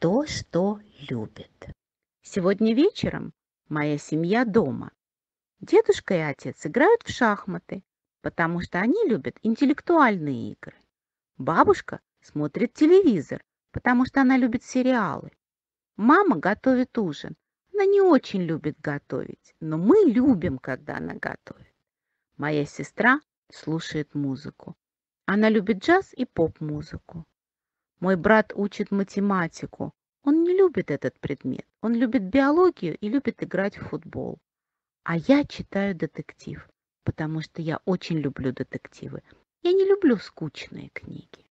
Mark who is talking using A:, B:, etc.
A: то, что любит. Сегодня вечером моя семья дома. Дедушка и отец играют в шахматы, потому что они любят интеллектуальные игры. Бабушка смотрит телевизор, потому что она любит сериалы. Мама готовит ужин. Она не очень любит готовить, но мы любим, когда она готовит. Моя сестра слушает музыку. Она любит джаз и поп-музыку. Мой брат учит математику. Он не любит этот предмет. Он любит биологию и любит играть в футбол. А я читаю детектив, потому что я очень люблю детективы.
B: Я не люблю скучные книги.